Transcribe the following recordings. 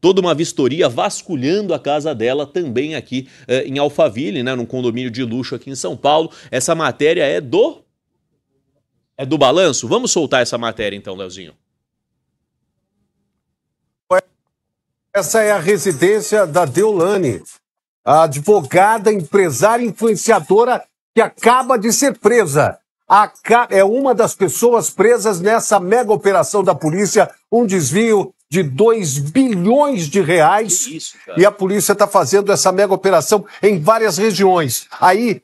toda uma vistoria vasculhando a casa dela também aqui eh, em Alphaville, né, num condomínio de luxo aqui em São Paulo. Essa matéria é do é do balanço. Vamos soltar essa matéria então, Leozinho. Essa é a residência da Deolane, a advogada, empresária, influenciadora que acaba de ser presa é uma das pessoas presas nessa mega operação da polícia, um desvio de 2 bilhões de reais. Isso, e a polícia está fazendo essa mega operação em várias regiões. Aí,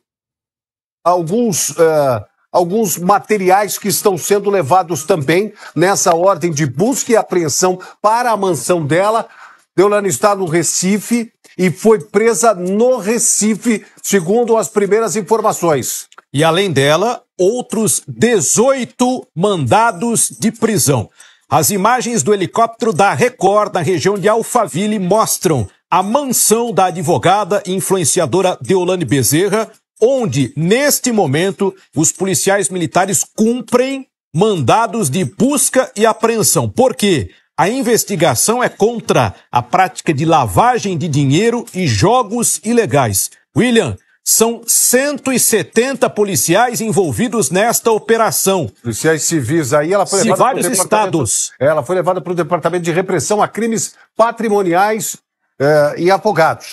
alguns. Uh, alguns materiais que estão sendo levados também nessa ordem de busca e apreensão para a mansão dela. Deolane está no Recife e foi presa no Recife, segundo as primeiras informações e, além dela, outros 18 mandados de prisão. As imagens do helicóptero da Record na região de Alphaville mostram a mansão da advogada e influenciadora Deolane Bezerra, onde, neste momento, os policiais militares cumprem mandados de busca e apreensão. Por quê? A investigação é contra a prática de lavagem de dinheiro e jogos ilegais. William, são 170 policiais envolvidos nesta operação. Policiais civis aí, ela foi levada vários estados. Ela foi levada para o Departamento de Repressão a Crimes Patrimoniais eh, e Afogados.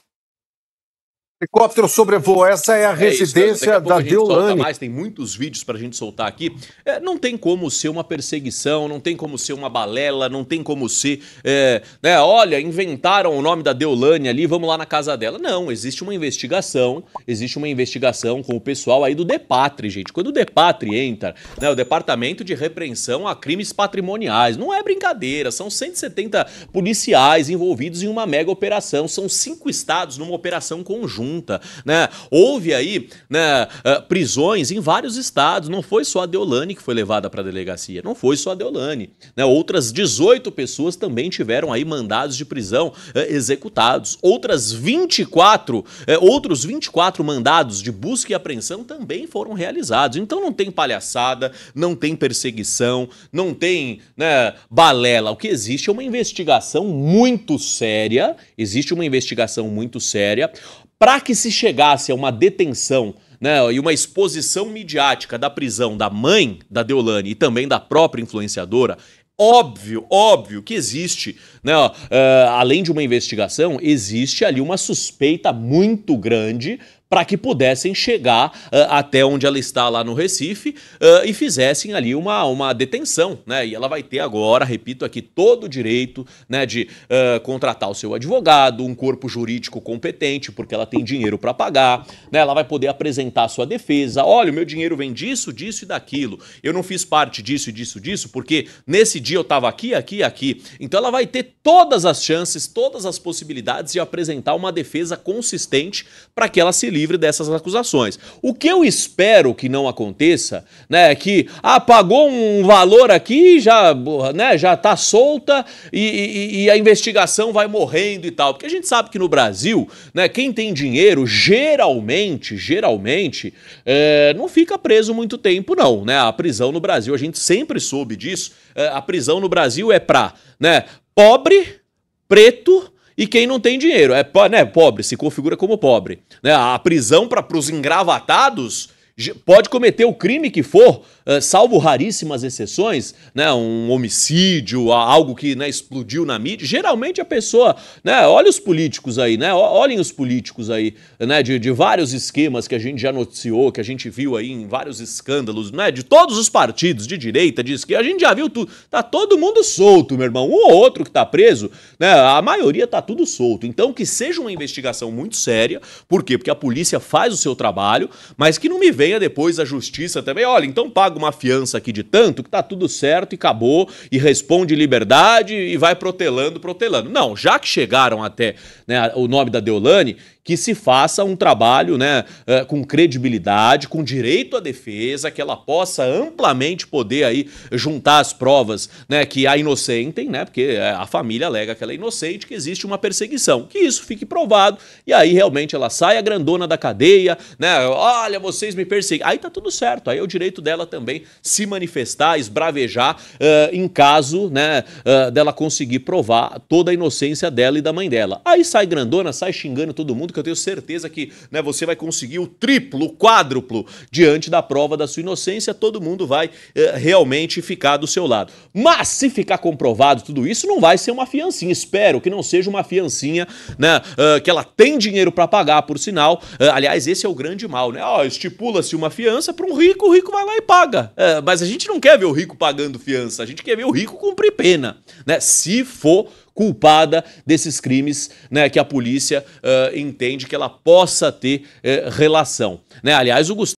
Helicóptero sobrevoa. Essa é a é residência isso, da Deolane. Mais, tem muitos vídeos para a gente soltar aqui. É, não tem como ser uma perseguição, não tem como ser uma balela, não tem como ser. É, né, olha, inventaram o nome da Deolane ali, vamos lá na casa dela. Não, existe uma investigação, existe uma investigação com o pessoal aí do DePatri, gente. Quando o DePatri entra, né, o Departamento de Repreensão a Crimes Patrimoniais, não é brincadeira, são 170 policiais envolvidos em uma mega operação, são cinco estados numa operação conjunta junta, né? Houve aí né, ah, prisões em vários estados, não foi só a Deolane que foi levada para a delegacia, não foi só a Deolane, né? Outras 18 pessoas também tiveram aí mandados de prisão eh, executados, outras 24, eh, outros 24 mandados de busca e apreensão também foram realizados. Então não tem palhaçada, não tem perseguição, não tem né, balela. O que existe é uma investigação muito séria, existe uma investigação muito séria para que se chegasse a uma detenção né, e uma exposição midiática da prisão da mãe da Deolane e também da própria influenciadora, óbvio, óbvio que existe né? Ó, uh, além de uma investigação, existe ali uma suspeita muito grande para que pudessem chegar uh, até onde ela está lá no Recife uh, e fizessem ali uma, uma detenção, né? E ela vai ter agora, repito aqui, todo o direito né, de uh, contratar o seu advogado, um corpo jurídico competente, porque ela tem dinheiro para pagar, né? Ela vai poder apresentar a sua defesa. Olha, o meu dinheiro vem disso, disso e daquilo. Eu não fiz parte disso e disso, disso, porque nesse dia eu estava aqui, aqui, aqui. Então ela vai ter todas as chances, todas as possibilidades de apresentar uma defesa consistente para que ela se livre dessas acusações. O que eu espero que não aconteça, né, é que ah, pagou um valor aqui, já, né, já tá solta e, e, e a investigação vai morrendo e tal, porque a gente sabe que no Brasil, né, quem tem dinheiro geralmente, geralmente, é, não fica preso muito tempo não, né? A prisão no Brasil, a gente sempre soube disso. É, a prisão no Brasil é para, né, pobre, preto e quem não tem dinheiro. É né, pobre, se configura como pobre. Né? A prisão para os engravatados pode cometer o crime que for, salvo raríssimas exceções, né, um homicídio, algo que né, explodiu na mídia. Geralmente a pessoa, né, olha os políticos aí, né, olhem os políticos aí, né, de, de vários esquemas que a gente já noticiou, que a gente viu aí em vários escândalos, né, de todos os partidos, de direita, de esquerda, a gente já viu tudo. Tá todo mundo solto, meu irmão. Um ou outro que tá preso, né, a maioria tá tudo solto. Então que seja uma investigação muito séria, por quê? Porque a polícia faz o seu trabalho, mas que não me venha venha depois a justiça também. Olha, então paga uma fiança aqui de tanto que tá tudo certo e acabou e responde liberdade e vai protelando, protelando. Não, já que chegaram até né, o nome da Deolane, que se faça um trabalho né, eh, com credibilidade, com direito à defesa, que ela possa amplamente poder aí juntar as provas né, que a inocentem, né, porque eh, a família alega que ela é inocente, que existe uma perseguição, que isso fique provado e aí realmente ela sai a grandona da cadeia, né, olha, vocês me perseguem, aí tá tudo certo, aí é o direito dela também se manifestar, esbravejar uh, em caso né, uh, dela conseguir provar toda a inocência dela e da mãe dela. Aí sai grandona, sai xingando todo mundo, que eu tenho certeza que né, você vai conseguir o triplo, o quádruplo diante da prova da sua inocência. Todo mundo vai eh, realmente ficar do seu lado. Mas se ficar comprovado tudo isso, não vai ser uma fiancinha. Espero que não seja uma fiancinha, né? Uh, que ela tem dinheiro para pagar, por sinal. Uh, aliás, esse é o grande mal, né? Oh, Estipula-se uma fiança para um rico, o rico vai lá e paga. Uh, mas a gente não quer ver o rico pagando fiança, a gente quer ver o rico cumprir pena, né? Se for culpada desses crimes né, que a polícia uh, entende que ela possa ter uh, relação. Né? Aliás, o Gustavo